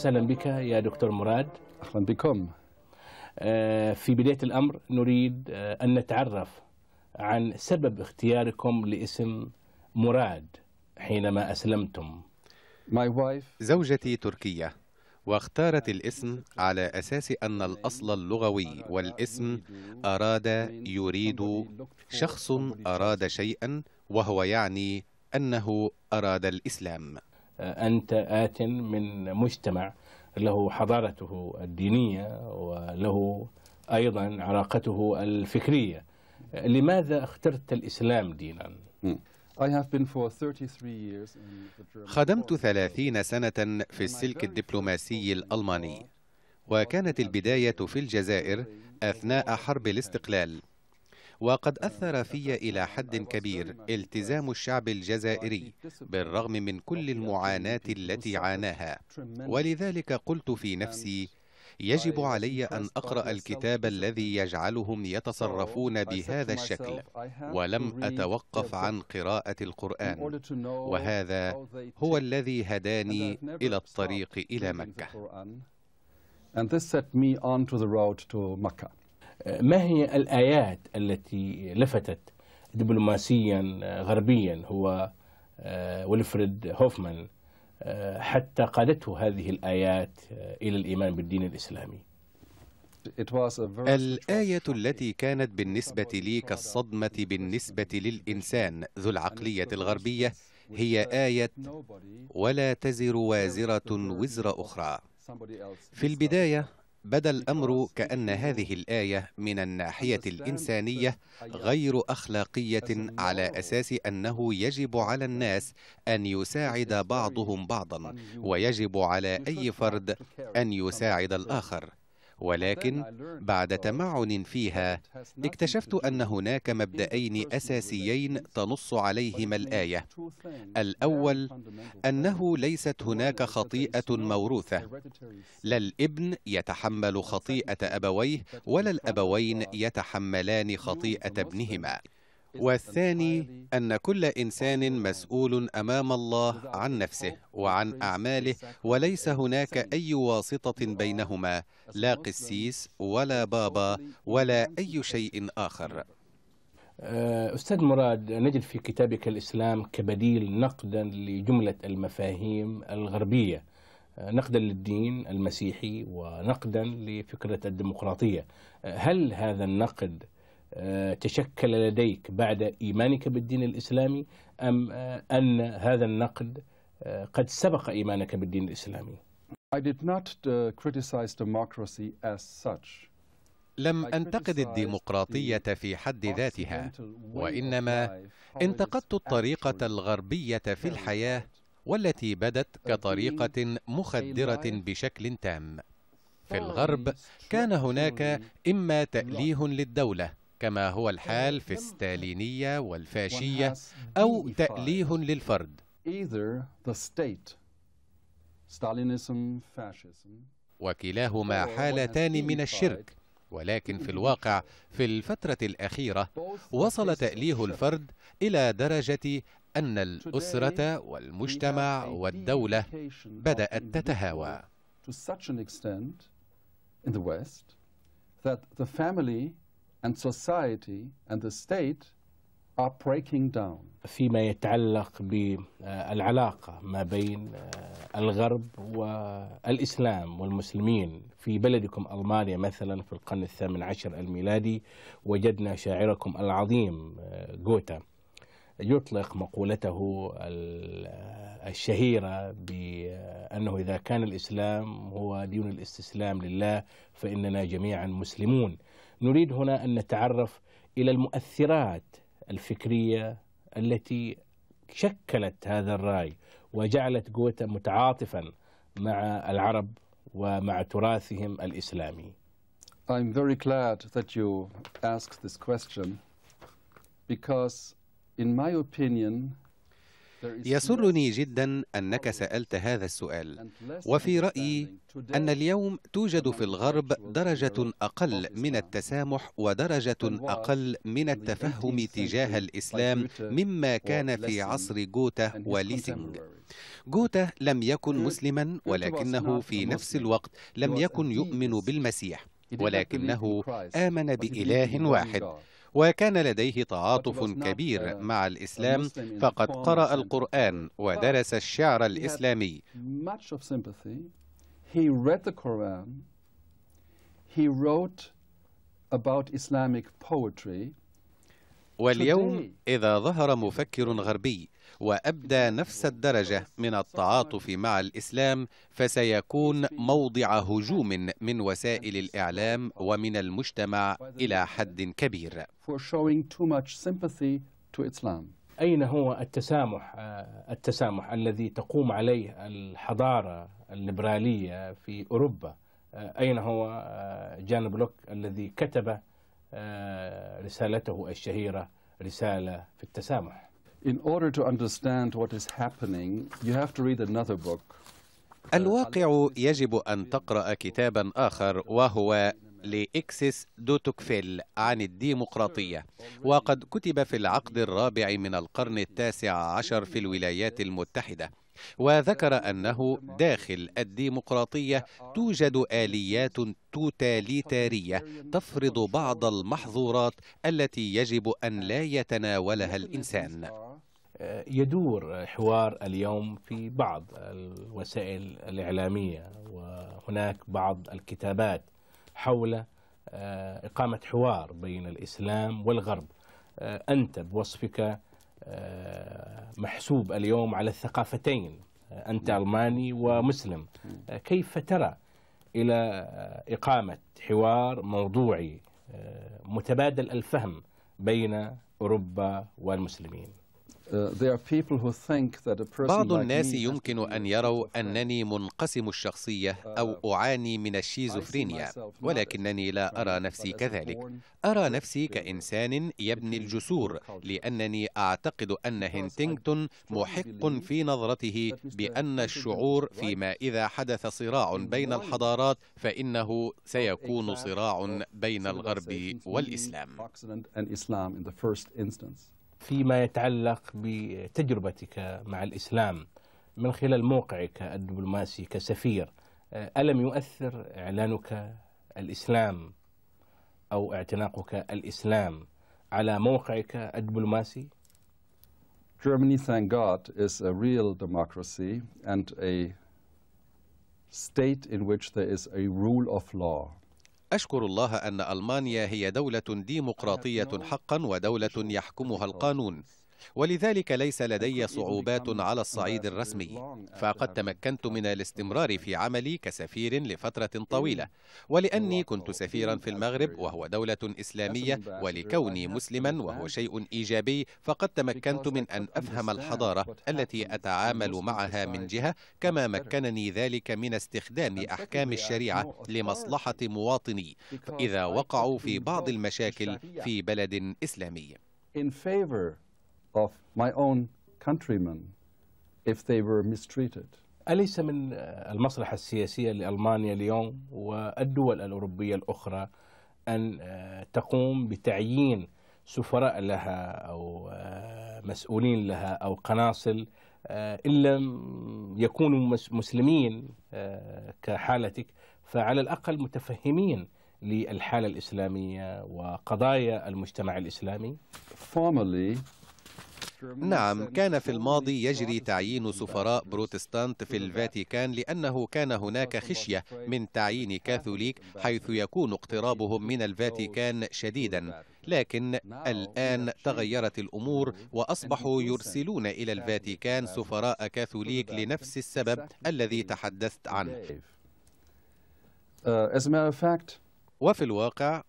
وسهلا بك يا دكتور مراد أهلا بكم آه، في بداية الأمر نريد آه، أن نتعرف عن سبب اختياركم لاسم مراد حينما أسلمتم زوجتي تركية واختارت الاسم على أساس أن الأصل اللغوي والاسم أراد يريد شخص أراد شيئا وهو يعني أنه أراد الإسلام آه، أنت آت من مجتمع له حضارته الدينية وله أيضا علاقته الفكرية آه، لماذا اخترت الإسلام دينا؟ خدمت ثلاثين سنة في السلك الدبلوماسي الألماني وكانت البداية في الجزائر أثناء حرب الاستقلال وقد أثر في إلى حد كبير التزام الشعب الجزائري بالرغم من كل المعاناة التي عاناها ولذلك قلت في نفسي يجب علي أن أقرأ الكتاب الذي يجعلهم يتصرفون بهذا الشكل ولم أتوقف عن قراءة القرآن وهذا هو الذي هداني إلى الطريق إلى مكة And this set me on to the road to Makkah. ما هي الآيات التي لفتت دبلوماسيا آه، غربيا هو آه، ولفريد هوفمان آه، حتى قادته هذه الآيات إلى الإيمان بالدين الإسلامي الآية التي كانت بالنسبة لي كالصدمة بالنسبة للإنسان ذو العقلية الغربية هي آية ولا تزر وازرة وزر أخرى في البداية بدا الامر كان هذه الايه من الناحيه الانسانيه غير اخلاقيه على اساس انه يجب على الناس ان يساعد بعضهم بعضا ويجب على اي فرد ان يساعد الاخر ولكن بعد تمعن فيها اكتشفت أن هناك مبدأين أساسيين تنص عليهما الآية الأول أنه ليست هناك خطيئة موروثة لا الابن يتحمل خطيئة أبويه ولا الأبوين يتحملان خطيئة ابنهما والثاني أن كل إنسان مسؤول أمام الله عن نفسه وعن أعماله وليس هناك أي واسطة بينهما لا قسيس ولا بابا ولا أي شيء آخر آه، أستاذ مراد نجد في كتابك الإسلام كبديل نقدا لجملة المفاهيم الغربية آه، نقدا للدين المسيحي ونقدا لفكرة الديمقراطية آه، هل هذا النقد آه، تشكل لديك بعد إيمانك بالدين الإسلامي أم آه، أن هذا النقد آه، قد سبق إيمانك بالدين الإسلامي I did not uh, criticize democracy as such. لم انتقد الديمقراطيه في حد ذاتها وانما انتقدت الطريقه الغربيه في الحياه والتي بدت كطريقه مخدره بشكل تام في الغرب كان هناك اما تاليه للدوله كما هو الحال في الستالينية والفاشية أو تأليه للفرد وكلاهما حالتان من الشرك ولكن في الواقع في الفترة الأخيرة وصل تأليه الفرد إلى درجة أن الأسرة والمجتمع والدولة بدأت تتهاوى. and society and the state are breaking down. فيما يتعلق بالعلاقة ما بين آه، الغرب والإسلام والمسلمين في بلدكم ألمانيا مثلا في القرن الثامن عشر الميلادي وجدنا شاعركم العظيم آه، جوتا يطلق مقولته آه، الشهيرة بأنه إذا كان الإسلام هو دين الاستسلام لله فإننا جميعا مسلمون نريد هنا أن نتعرف إلى المؤثرات الفكرية التي شكلت هذا الرأي وجعلت جوتا متعاطفا مع العرب ومع تراثهم الإسلامي I'm very glad that you asked this question because in my opinion يسرني جدا أنك سألت هذا السؤال وفي رأيي أن اليوم توجد في الغرب درجة أقل من التسامح ودرجة أقل من التفهم تجاه الإسلام مما كان في عصر جوتا وليسينغ جوتا لم يكن مسلما ولكنه في نفس الوقت لم يكن يؤمن بالمسيح ولكنه آمن بإله واحد وكان لديه تعاطف كبير uh, مع الإسلام فقد قرأ القرآن ودرس الشعر الإسلامي واليوم إذا ظهر مفكر غربي وأبدى نفس الدرجة من التعاطف مع الإسلام فسيكون موضع هجوم من وسائل الإعلام ومن المجتمع إلى حد كبير أين هو التسامح آه، التسامح الذي تقوم عليه الحضارة الليبرالية في أوروبا آه، أين هو آه، جان بلوك الذي كتب رسالته الشهيرة رسالة في التسامح in order to understand what is happening, you have to read another book. الواقع يجب أن تقرأ كتابا آخر وهو لإكسس دوتوكفيل عن الديمقراطية وقد كتب في العقد الرابع من القرن التاسع عشر في الولايات المتحدة وذكر أنه داخل الديمقراطية توجد آليات توتاليتارية تفرض بعض المحظورات التي يجب أن لا يتناولها الإنسان يدور حوار اليوم في بعض الوسائل الإعلامية وهناك بعض الكتابات حول آه، إقامة حوار بين الإسلام والغرب آه، أنت بوصفك آه، محسوب اليوم على الثقافتين آه، أنت ألماني ومسلم آه، كيف ترى إلى آه، إقامة حوار موضوعي متبادل الفهم بين أوروبا والمسلمين Uh, بعض الناس يمكن أن يروا أنني منقسم الشخصية أو uh, أعاني من الشيزوفرينيا ولكنني لا أرى نفسي كذلك أرى نفسي كإنسان يبني الجسور لأنني أعتقد أن هنتينغتون محق في نظرته بأن الشعور فيما إذا حدث صراع بين الحضارات فإنه سيكون صراع uh, بين الغرب والإسلام فيما يتعلق بتجربتك مع الإسلام من خلال موقعك الدبلوماسي كسفير آه، ألم يؤثر إعلانك الإسلام أو اعتناقك الإسلام على موقعك الدبلوماسي؟ Germany, thank God, is a real democracy and a state in which there is a rule of law. أشكر الله أن ألمانيا هي دولة ديمقراطية حقا ودولة يحكمها القانون ولذلك ليس لدي صعوبات على الصعيد الرسمي فقد تمكنت من الاستمرار في عملي كسفير لفترة طويلة ولأني كنت سفيرا في المغرب وهو دولة إسلامية ولكوني مسلما وهو شيء إيجابي فقد تمكنت من أن أفهم الحضارة التي أتعامل معها من جهة كما مكنني ذلك من استخدام أحكام الشريعة لمصلحة مواطني إذا وقعوا في بعض المشاكل في بلد إسلامي. in favor of my own countrymen if they were mistreated. أليس من المصلحة السياسية لألمانيا اليوم والدول الأوروبية الأخرى أن آه، تقوم بتعيين سفراء لها أو آه، مسؤولين لها أو قناصل آه، إن لم يكونوا مسلمين كحالتك فعلى الأقل متفهمين للحالة الإسلامية وقضايا المجتمع الإسلامي. Formally, نعم كان في الماضي يجري تعيين سفراء بروتستانت في الفاتيكان لأنه كان هناك خشية من تعيين كاثوليك حيث يكون اقترابهم من الفاتيكان شديدا لكن الآن تغيرت الأمور وأصبحوا يرسلون إلى الفاتيكان سفراء كاثوليك لنفس السبب الذي تحدثت عنه uh, وفي الواقع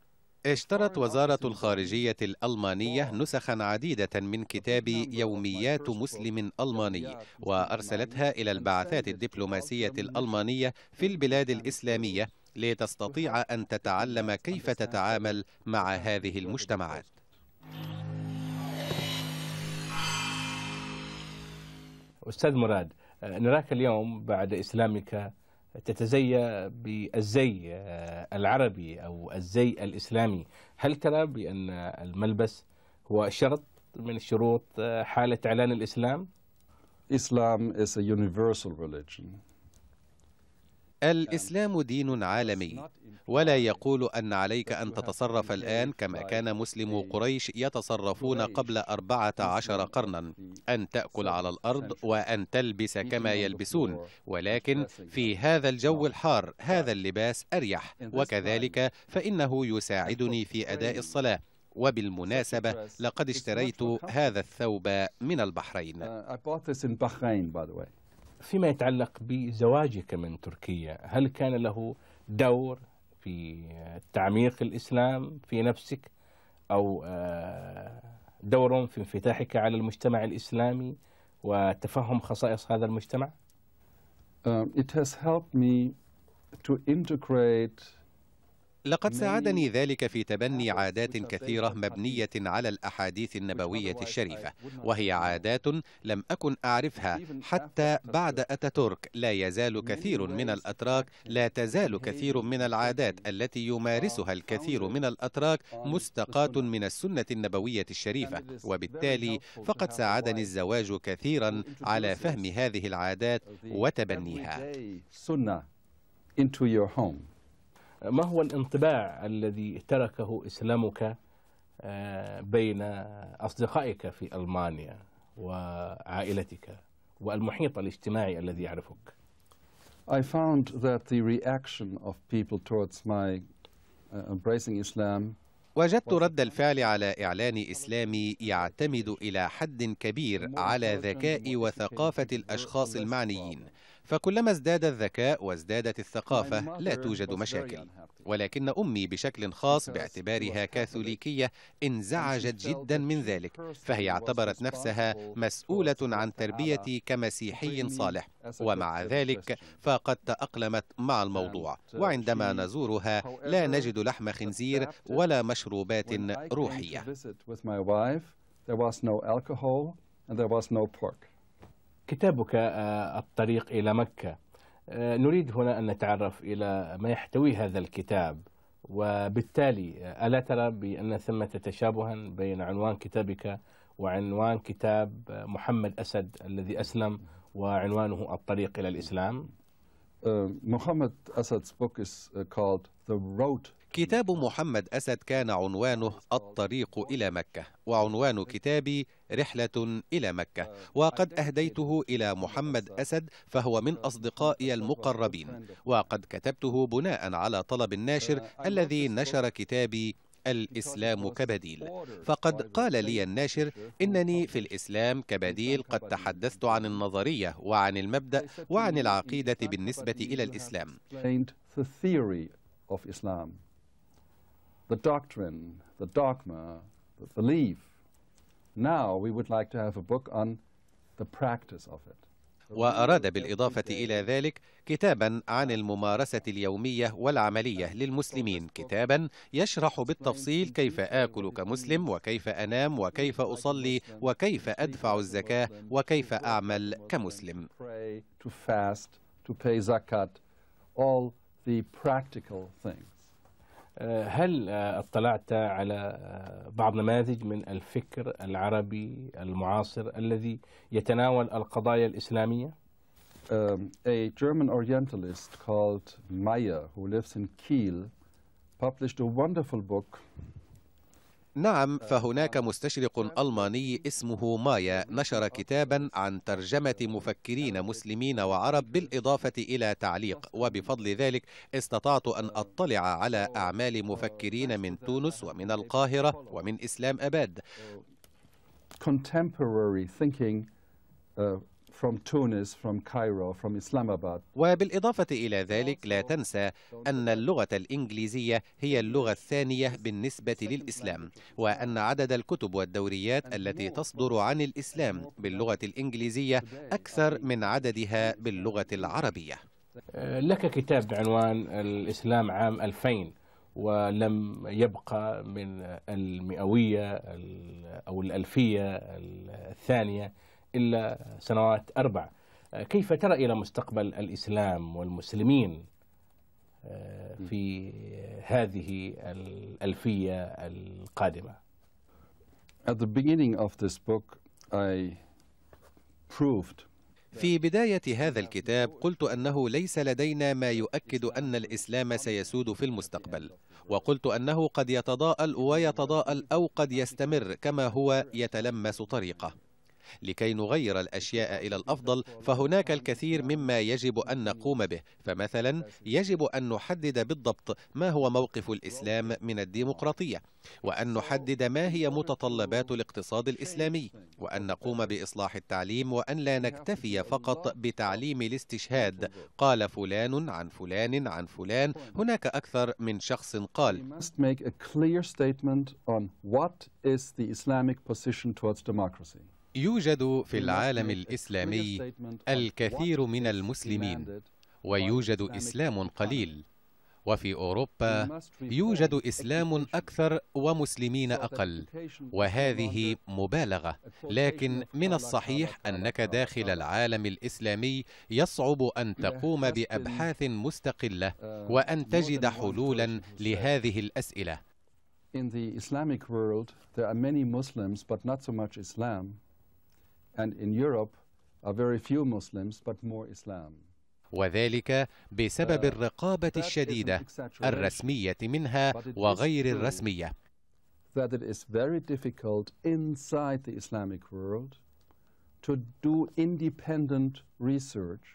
اشترت وزارة الخارجية الألمانية نسخا عديدة من كتاب يوميات مسلم ألماني وأرسلتها إلى البعثات الدبلوماسية الألمانية في البلاد الإسلامية لتستطيع أن تتعلم كيف تتعامل مع هذه المجتمعات أستاذ مراد نراك اليوم بعد إسلامك تتزيا بالزي العربي أو الزي الإسلامي هل ترى بأن الملبس هو شرط من شروط حالة إعلان الإسلام؟ Islam is a universal religion. الإسلام دين عالمي ولا يقول أن عليك أن تتصرف الآن كما كان مسلم قريش يتصرفون قبل أربعة عشر قرنا أن تأكل على الأرض وأن تلبس كما يلبسون ولكن في هذا الجو الحار هذا اللباس أريح وكذلك فإنه يساعدني في أداء الصلاة وبالمناسبة لقد اشتريت هذا الثوب من البحرين uh, فيما يتعلق بزواجك من تركيا هل كان له دور في تعميق الإسلام في نفسك أو آه، دور في انفتاحك على المجتمع الإسلامي وتفهم خصائص هذا المجتمع؟ Um, it has helped me to integrate لقد ساعدني ذلك في تبني عادات كثيرة مبنية على الأحاديث النبوية الشريفة وهي عادات لم أكن أعرفها حتى بعد أتاتورك لا يزال كثير من الأتراك لا تزال كثير من العادات التي يمارسها الكثير من الأتراك مستقاة من السنة النبوية الشريفة وبالتالي فقد ساعدني الزواج كثيرا على فهم هذه العادات وتبنيها into your home. ما هو الانطباع الذي تركه اسلامك آه، بين اصدقائك في المانيا وعائلتك والمحيط الاجتماعي الذي يعرفك I found that the reaction of people towards my uh, embracing Islam وجدت رد الفعل على إعلان إسلامي يعتمد إلى حد كبير على ذكاء وثقافة الأشخاص المعنيين فكلما ازداد الذكاء وازدادت الثقافة لا توجد مشاكل ولكن أمي بشكل خاص باعتبارها كاثوليكية انزعجت جدا من ذلك فهي اعتبرت نفسها مسؤولة عن تربيتي كمسيحي صالح ومع ذلك فقد تأقلمت مع الموضوع uh, وعندما نزورها لا نجد لحم خنزير ولا مشروبات روحية There was no alcohol and there was no pork. كتابك آه، الطريق إلى مكة آه، نريد هنا أن نتعرف إلى ما يحتوي هذا الكتاب وبالتالي آه، ألا ترى بأن ثمة تشابها بين عنوان كتابك وعنوان كتاب محمد أسد الذي أسلم وعنوانه الطريق إلى الإسلام uh، محمد أسد's book is uh, called The Road كتاب محمد أسد كان عنوانه الطريق إلى مكة وعنوان كتابي رحلة إلى مكة آه، وقد أهديته إلى محمد أسد فهو من آه، أصدقائي المقربين وقد كتبته بناء على طلب الناشر آه، الذي نشر كتابي الإسلام كبديل فقد طيب. قال طيب. لي الناشر إنني في طيب. الإسلام كبديل قد تحدثت عن النظرية وعن المبدأ وعن العقيدة بالنسبة إلى الإسلام The doctrine, the dogma, the belief, Now we would like to have a book on the practice of it. وأراد بالإضافة إلى ذلك كتابا عن الممارسة اليومية والعملية للمسلمين كتابا يشرح بالتفصيل كيف آكل كمسلم وكيف أنام وكيف أصلي وكيف أدفع الزكاة وكيف أعمل كمسلم all the practical things. هل اطلعت على بعض نماذج من الفكر العربي المعاصر الذي يتناول القضايا الإسلامية؟ Um, a German Orientalist called Meyer, who lives in Kiel, published a wonderful book نعم آه. فهناك مستشرق ألماني اسمه مايا نشر كتابا عن ترجمة مفكرين مسلمين وعرب بالإضافة إلى تعليق وبفضل ذلك استطعت أن أطلع على أعمال مفكرين من تونس ومن القاهرة ومن إسلام أباد contemporary thinking uh, وبالإضافة إلى ذلك لا تنسى أن اللغة الإنجليزية هي اللغة الثانية بالنسبة للإسلام وأن عدد الكتب والدوريات التي تصدر عن الإسلام باللغة الإنجليزية أكثر من عددها باللغة العربية لك كتاب بعنوان الإسلام عام 2000 ولم يبقى من المئوية أو الألفية الثانية إلا سنوات أربع آه، كيف ترى إلى مستقبل الإسلام والمسلمين آه، في هذه الألفية القادمة At the beginning of this book I proved في بداية هذا الكتاب قلت أنه ليس لدينا ما يؤكد أن الإسلام سيسود في المستقبل وقلت أنه قد يتضاءل ويتضاءل أو قد يستمر كما هو يتلمس طريقه لكي نغير الأشياء إلى الأفضل فهناك الكثير مما يجب أن نقوم به فمثلا يجب أن نحدد بالضبط ما هو موقف الإسلام من الديمقراطية وأن نحدد ما هي متطلبات الاقتصاد الإسلامي وأن نقوم بإصلاح التعليم وأن لا نكتفي فقط بتعليم الاستشهاد قال فلان عن فلان عن فلان هناك أكثر من شخص قال must make a clear statement on what is the Islamic position towards democracy. يوجد في العالم الإسلامي الكثير من المسلمين ويوجد إسلام قليل وفي أوروبا يوجد إسلام أكثر ومسلمين أقل وهذه مبالغة لكن من الصحيح أنك داخل العالم الإسلامي يصعب أن تقوم بأبحاث مستقلة uh, وأن تجد حلولا لهذه الأسئلة In the Islamic world, there are many Muslims, but not so much Islam. and in Europe are very few Muslims but more Islam. وذلك بسبب uh, الرقابة الشديدة الرسمية منها وغير الرسمية. That it is very difficult inside the Islamic world to do independent research.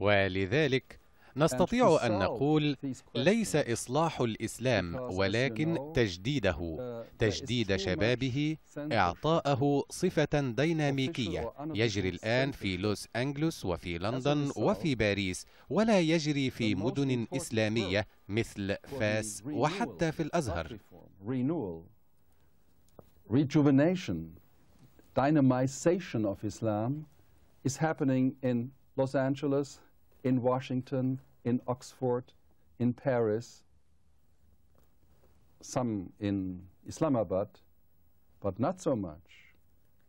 ولذلك نستطيع أن نقول ليس إصلاح الإسلام ولكن تجديده uh, تجديد شبابه إعطاءه صفة ديناميكية يجري الآن في لوس أنجلوس وفي لندن وفي باريس ولا يجري في مدن إسلامية مثل فاس وحتى في الأزهر rejuvenation, dynamization of Islam is happening in Los Angeles, in Washington, in Oxford, in Paris, some in Islamabad, but not so much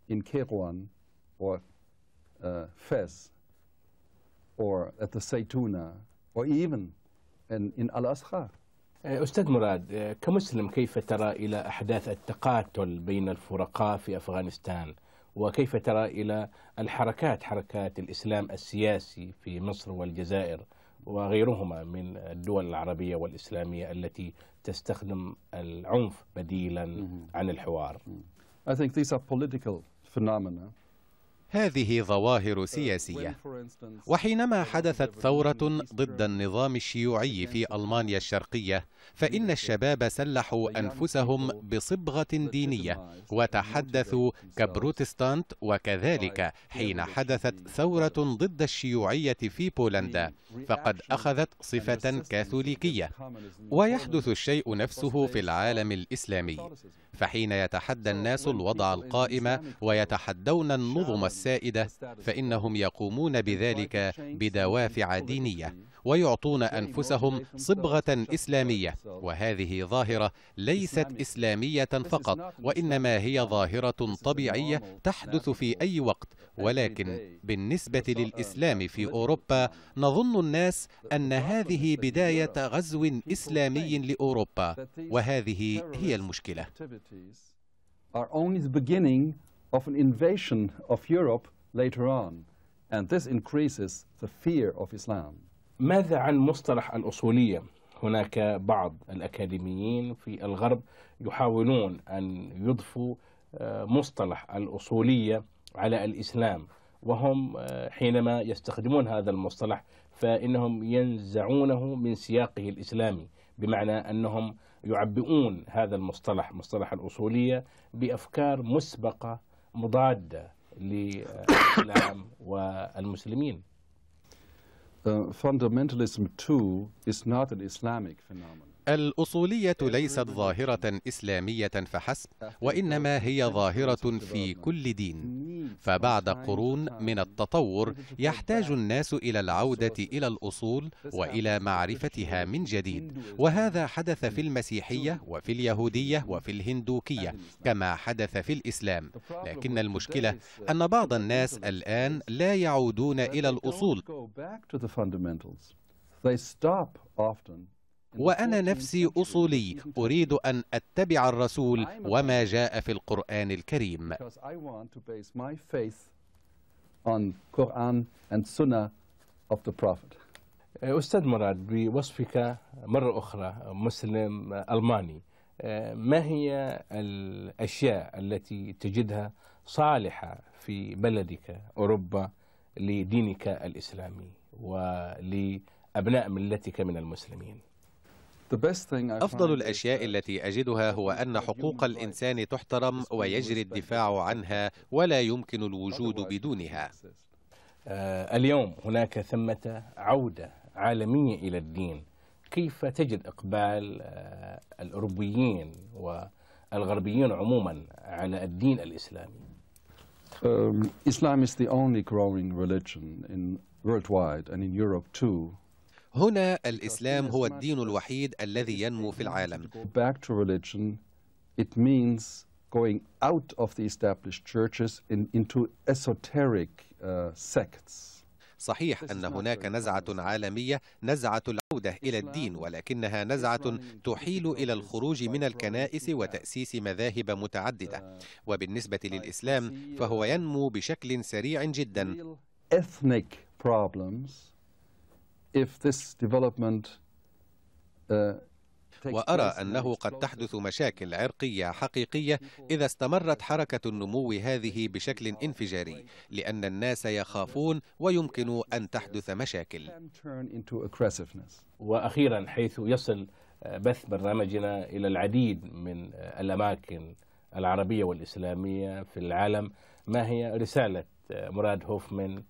in Kerouan or uh, Fez or at the Zaytuna or even in, in Al-Azhar. أستاذ مراد كمسلم كيف ترى إلى أحداث التقاتل بين الفرقاء في أفغانستان وكيف ترى إلى الحركات حركات الإسلام السياسي في مصر والجزائر وغيرهما من الدول العربية والإسلامية التي تستخدم العنف بديلا عن الحوار I think these are political phenomena هذه ظواهر سياسية وحينما حدثت ثورة ضد النظام الشيوعي في ألمانيا الشرقية فإن الشباب سلحوا أنفسهم بصبغة دينية وتحدثوا كبروتستانت وكذلك حين حدثت ثورة ضد الشيوعية في بولندا فقد أخذت صفة كاثوليكية ويحدث الشيء نفسه في العالم الإسلامي فحين يتحدى الناس الوضع القائم ويتحدون النظم السائدة فإنهم يقومون بذلك بدوافع دينية ويعطون أنفسهم صبغة إسلامية وهذه ظاهرة ليست إسلامية فقط وإنما هي ظاهرة طبيعية تحدث في أي وقت ولكن بالنسبة للإسلام في أوروبا نظن الناس أن هذه بداية غزو إسلامي لأوروبا وهذه هي المشكلة are only the beginning of an invasion of Europe later on, and this increases the fear of Islam. ماذا عن مصطلح الأصولية؟ هناك بعض الأكاديميين في الغرب يحاولون أن يضفوا آه، مصطلح الأصولية على الإسلام وهم آه، حينما يستخدمون هذا المصطلح فإنهم ينزعونه من سياقه الإسلامي بمعنى أنهم يعبئون هذا المصطلح مصطلح الأصولية بأفكار مسبقة مضادة للإسلام والمسلمين Uh, fundamentalism too is not an Islamic phenomenon. الأصولية ليست ظاهرة إسلامية فحسب، وإنما هي ظاهرة في كل دين، فبعد قرون من التطور يحتاج الناس إلى العودة إلى الأصول وإلى معرفتها من جديد، وهذا حدث في المسيحية وفي اليهودية وفي الهندوكية، كما حدث في الإسلام، لكن المشكلة أن بعض الناس الآن لا يعودون إلى الأصول. وأنا نفسي أصولي أريد أن أتبع الرسول وما جاء في القرآن الكريم أستاذ مراد بوصفك مرة أخرى مسلم أه، ألماني أه، ما هي الأشياء التي تجدها صالحة في بلدك أوروبا لدينك الإسلامي ولأبناء ملتك من المسلمين أفضل الأشياء التي أجدها هو أن حقوق الإنسان تحترم ويجري الدفاع عنها ولا يمكن الوجود بدونها آه، اليوم هناك ثمة عودة عالمية إلى الدين كيف تجد إقبال آه، الأوروبيين والغربيين عموما على الدين الإسلامي؟ um, Islam is the only growing religion in worldwide and in Europe too هنا الإسلام هو الدين الوحيد الذي ينمو في العالم. It means going out of the established churches into esoteric uh, sects. صحيح أن هناك نزعة عالمية نزعة العودة إلى الدين ولكنها نزعة تحيل إلى الخروج من الكنائس وتأسيس مذاهب متعددة وبالنسبة للإسلام فهو ينمو بشكل سريع جدا ethnic problems Uh, وأرى أنه قد تحدث مشاكل عرقية حقيقية إذا استمرت حركة النمو هذه بشكل انفجاري لأن الناس يخافون ويمكن أن تحدث مشاكل وأخيرا حيث يصل آه، بث برنامجنا إلى العديد من آه، الأماكن العربية والإسلامية في العالم ما هي رسالة آه، مراد هوفمان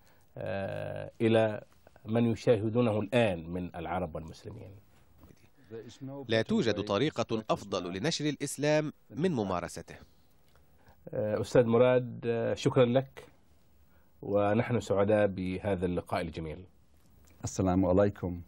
إلى من يشاهدونه الآن من العرب والمسلمين لا توجد طريقة أفضل لنشر الإسلام من ممارسته آه، أستاذ مراد آه، شكرا لك ونحن سعداء بهذا اللقاء الجميل السلام عليكم